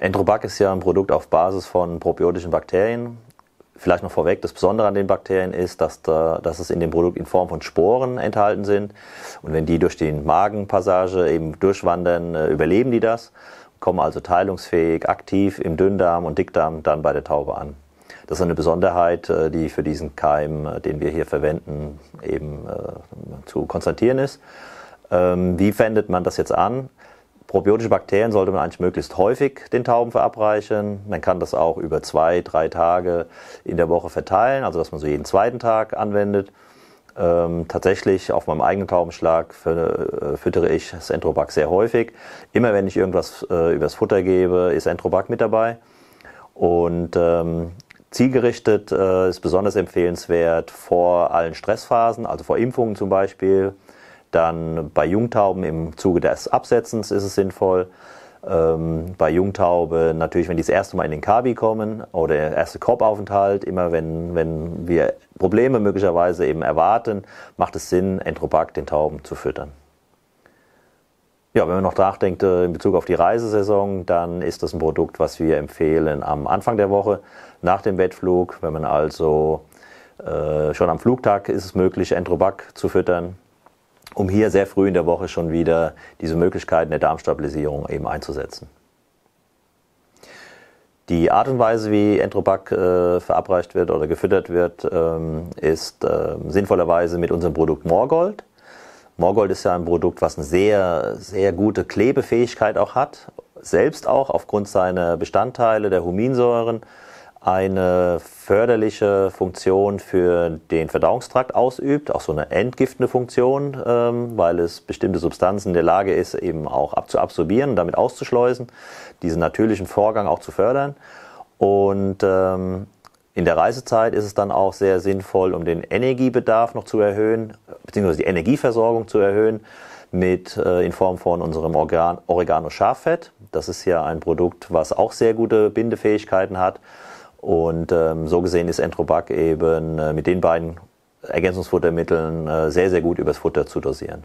Entrobac ist ja ein Produkt auf Basis von probiotischen Bakterien. Vielleicht noch vorweg, das Besondere an den Bakterien ist, dass, da, dass es in dem Produkt in Form von Sporen enthalten sind. Und wenn die durch den Magenpassage eben durchwandern, äh, überleben die das, kommen also teilungsfähig, aktiv im Dünndarm und Dickdarm dann bei der Taube an. Das ist eine Besonderheit, äh, die für diesen Keim, äh, den wir hier verwenden, eben zu konstatieren ist. Ähm, wie wendet man das jetzt an? Probiotische Bakterien sollte man eigentlich möglichst häufig den Tauben verabreichen. Man kann das auch über zwei, drei Tage in der Woche verteilen, also dass man so jeden zweiten Tag anwendet. Ähm, tatsächlich auf meinem eigenen Taubenschlag äh, füttere ich Centrobac sehr häufig. Immer wenn ich irgendwas äh, übers Futter gebe, ist Centrobac mit dabei. Und ähm, zielgerichtet äh, ist besonders empfehlenswert vor allen Stressphasen, also vor Impfungen zum Beispiel dann bei Jungtauben im Zuge des Absetzens ist es sinnvoll. Ähm, bei Jungtauben natürlich, wenn die das erste Mal in den Kabi kommen oder erste Korbaufenthalt, immer wenn, wenn wir Probleme möglicherweise eben erwarten, macht es Sinn, Entropac den Tauben zu füttern. Ja, wenn man noch nachdenkt äh, in Bezug auf die Reisesaison, dann ist das ein Produkt, was wir empfehlen am Anfang der Woche nach dem Wettflug. Wenn man also äh, schon am Flugtag ist es möglich, Entrobac zu füttern um hier sehr früh in der Woche schon wieder diese Möglichkeiten der Darmstabilisierung eben einzusetzen. Die Art und Weise, wie Entropac äh, verabreicht wird oder gefüttert wird, ähm, ist äh, sinnvollerweise mit unserem Produkt Morgold. Morgold ist ja ein Produkt, was eine sehr, sehr gute Klebefähigkeit auch hat, selbst auch aufgrund seiner Bestandteile der Huminsäuren eine förderliche Funktion für den Verdauungstrakt ausübt, auch so eine entgiftende Funktion, ähm, weil es bestimmte Substanzen in der Lage ist, eben auch abzuabsorbieren und damit auszuschleusen, diesen natürlichen Vorgang auch zu fördern. Und ähm, in der Reisezeit ist es dann auch sehr sinnvoll, um den Energiebedarf noch zu erhöhen, beziehungsweise die Energieversorgung zu erhöhen, mit äh, in Form von unserem Organ Oregano Schaffett. Das ist ja ein Produkt, was auch sehr gute Bindefähigkeiten hat und ähm, so gesehen ist Entrobac eben äh, mit den beiden Ergänzungsfuttermitteln äh, sehr, sehr gut übers Futter zu dosieren.